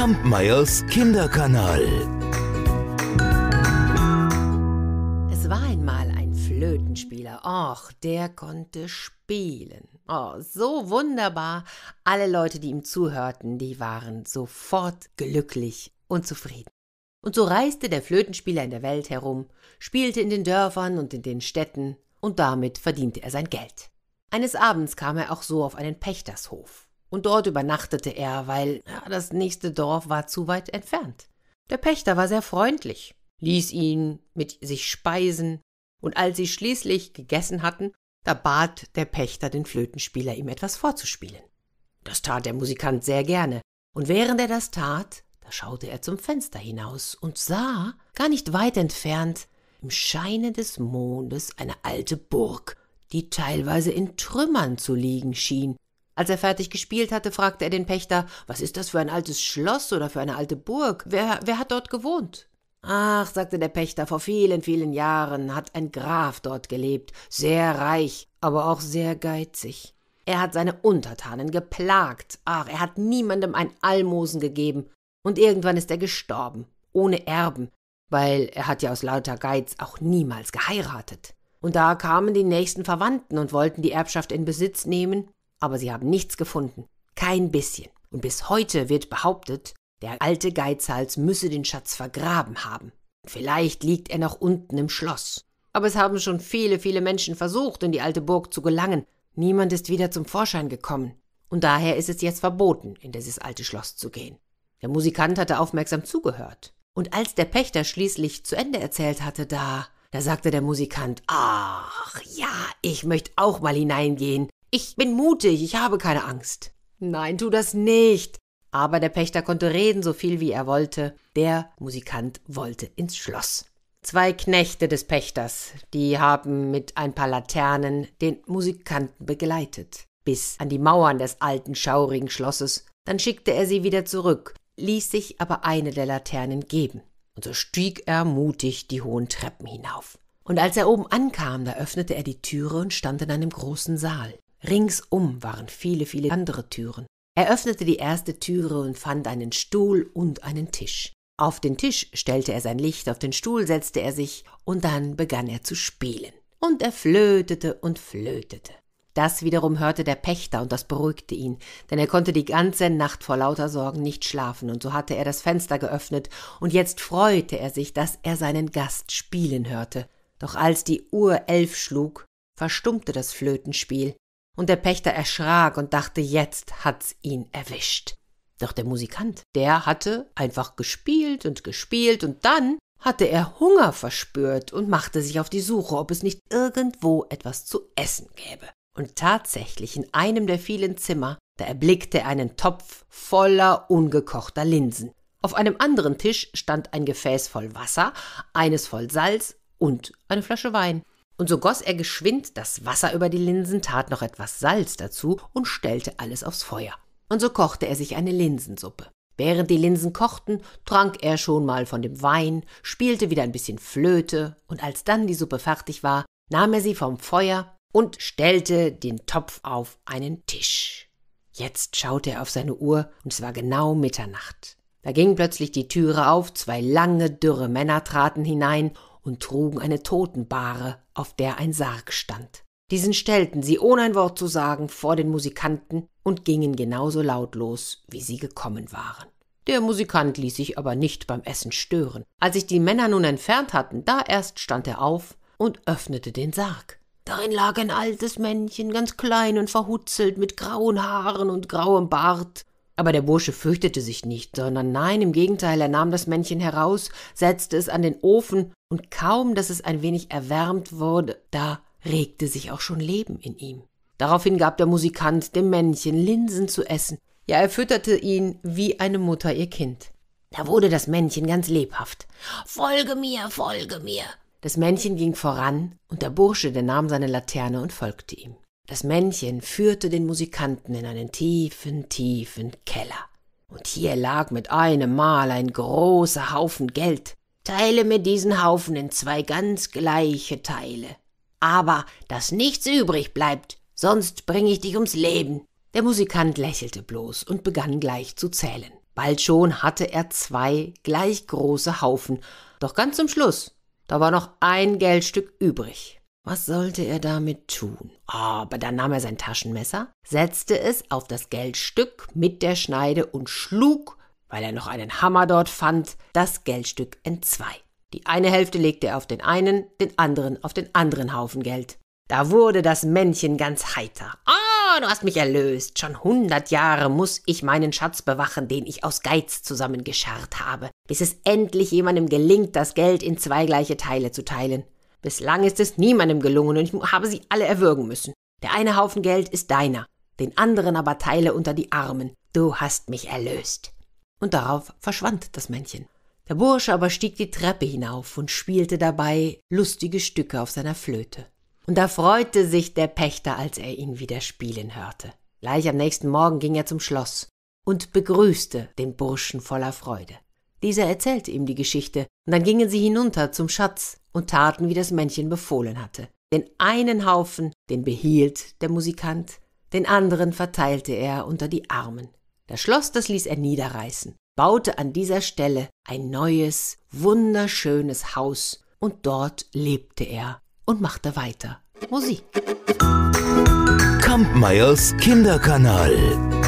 Kampmeyers Kinderkanal. Es war einmal ein Flötenspieler. Och, der konnte spielen. Oh, so wunderbar. Alle Leute, die ihm zuhörten, die waren sofort glücklich und zufrieden. Und so reiste der Flötenspieler in der Welt herum, spielte in den Dörfern und in den Städten, und damit verdiente er sein Geld. Eines Abends kam er auch so auf einen Pächtershof und dort übernachtete er, weil ja, das nächste Dorf war zu weit entfernt. Der Pächter war sehr freundlich, ließ ihn mit sich speisen, und als sie schließlich gegessen hatten, da bat der Pächter den Flötenspieler, ihm etwas vorzuspielen. Das tat der Musikant sehr gerne, und während er das tat, da schaute er zum Fenster hinaus und sah, gar nicht weit entfernt, im Scheine des Mondes eine alte Burg, die teilweise in Trümmern zu liegen schien als er fertig gespielt hatte, fragte er den Pächter, was ist das für ein altes Schloss oder für eine alte Burg? Wer, wer hat dort gewohnt? Ach, sagte der Pächter, vor vielen, vielen Jahren hat ein Graf dort gelebt, sehr reich, aber auch sehr geizig. Er hat seine Untertanen geplagt, ach, er hat niemandem ein Almosen gegeben, und irgendwann ist er gestorben, ohne Erben, weil er hat ja aus lauter Geiz auch niemals geheiratet. Und da kamen die nächsten Verwandten und wollten die Erbschaft in Besitz nehmen, aber sie haben nichts gefunden. Kein bisschen. Und bis heute wird behauptet, der alte Geizhals müsse den Schatz vergraben haben. Vielleicht liegt er noch unten im Schloss. Aber es haben schon viele, viele Menschen versucht, in die alte Burg zu gelangen. Niemand ist wieder zum Vorschein gekommen. Und daher ist es jetzt verboten, in dieses alte Schloss zu gehen. Der Musikant hatte aufmerksam zugehört. Und als der Pächter schließlich zu Ende erzählt hatte, da, da sagte der Musikant, ach ja, ich möchte auch mal hineingehen, ich bin mutig, ich habe keine Angst. Nein, tu das nicht. Aber der Pächter konnte reden, so viel wie er wollte. Der Musikant wollte ins Schloss. Zwei Knechte des Pächters, die haben mit ein paar Laternen den Musikanten begleitet, bis an die Mauern des alten schaurigen Schlosses. Dann schickte er sie wieder zurück, ließ sich aber eine der Laternen geben. Und so stieg er mutig die hohen Treppen hinauf. Und als er oben ankam, da öffnete er die Türe und stand in einem großen Saal. Ringsum waren viele, viele andere Türen. Er öffnete die erste Türe und fand einen Stuhl und einen Tisch. Auf den Tisch stellte er sein Licht, auf den Stuhl setzte er sich und dann begann er zu spielen. Und er flötete und flötete. Das wiederum hörte der Pächter und das beruhigte ihn, denn er konnte die ganze Nacht vor lauter Sorgen nicht schlafen und so hatte er das Fenster geöffnet und jetzt freute er sich, dass er seinen Gast spielen hörte. Doch als die Uhr elf schlug, verstummte das Flötenspiel und der Pächter erschrak und dachte, jetzt hat's ihn erwischt. Doch der Musikant, der hatte einfach gespielt und gespielt und dann hatte er Hunger verspürt und machte sich auf die Suche, ob es nicht irgendwo etwas zu essen gäbe. Und tatsächlich in einem der vielen Zimmer, da erblickte er einen Topf voller ungekochter Linsen. Auf einem anderen Tisch stand ein Gefäß voll Wasser, eines voll Salz und eine Flasche Wein und so goss er geschwind das Wasser über die Linsen, tat noch etwas Salz dazu und stellte alles aufs Feuer. Und so kochte er sich eine Linsensuppe. Während die Linsen kochten, trank er schon mal von dem Wein, spielte wieder ein bisschen Flöte, und als dann die Suppe fertig war, nahm er sie vom Feuer und stellte den Topf auf einen Tisch. Jetzt schaute er auf seine Uhr, und es war genau Mitternacht. Da ging plötzlich die Türe auf, zwei lange, dürre Männer traten hinein und trugen eine Totenbahre, auf der ein Sarg stand. Diesen stellten sie, ohne ein Wort zu sagen, vor den Musikanten und gingen genauso lautlos, wie sie gekommen waren. Der Musikant ließ sich aber nicht beim Essen stören. Als sich die Männer nun entfernt hatten, da erst stand er auf und öffnete den Sarg. Darin lag ein altes Männchen, ganz klein und verhutzelt, mit grauen Haaren und grauem Bart aber der Bursche fürchtete sich nicht, sondern nein, im Gegenteil, er nahm das Männchen heraus, setzte es an den Ofen, und kaum, dass es ein wenig erwärmt wurde, da regte sich auch schon Leben in ihm. Daraufhin gab der Musikant dem Männchen Linsen zu essen, ja, er fütterte ihn wie eine Mutter ihr Kind. Da wurde das Männchen ganz lebhaft. Folge mir, folge mir. Das Männchen ging voran, und der Bursche, der nahm seine Laterne und folgte ihm. Das Männchen führte den Musikanten in einen tiefen, tiefen Keller. Und hier lag mit einem Mal ein großer Haufen Geld. Teile mir diesen Haufen in zwei ganz gleiche Teile. Aber, dass nichts übrig bleibt, sonst bringe ich dich ums Leben. Der Musikant lächelte bloß und begann gleich zu zählen. Bald schon hatte er zwei gleich große Haufen, doch ganz zum Schluss, da war noch ein Geldstück übrig. Was sollte er damit tun? Ah, aber dann nahm er sein Taschenmesser, setzte es auf das Geldstück mit der Schneide und schlug, weil er noch einen Hammer dort fand, das Geldstück entzwei. Die eine Hälfte legte er auf den einen, den anderen auf den anderen Haufen Geld. Da wurde das Männchen ganz heiter. Ah, oh, du hast mich erlöst. Schon hundert Jahre muß ich meinen Schatz bewachen, den ich aus Geiz zusammengescharrt habe, bis es endlich jemandem gelingt, das Geld in zwei gleiche Teile zu teilen. Bislang ist es niemandem gelungen und ich habe sie alle erwürgen müssen. Der eine Haufen Geld ist deiner, den anderen aber teile unter die Armen. Du hast mich erlöst. Und darauf verschwand das Männchen. Der Bursche aber stieg die Treppe hinauf und spielte dabei lustige Stücke auf seiner Flöte. Und da freute sich der Pächter, als er ihn wieder spielen hörte. Gleich am nächsten Morgen ging er zum Schloss und begrüßte den Burschen voller Freude. Dieser erzählte ihm die Geschichte, und dann gingen sie hinunter zum Schatz und taten, wie das Männchen befohlen hatte. Den einen Haufen, den behielt der Musikant, den anderen verteilte er unter die Armen. Das Schloss, das ließ er niederreißen, baute an dieser Stelle ein neues, wunderschönes Haus, und dort lebte er und machte weiter Musik. Kampmeyers Kinderkanal.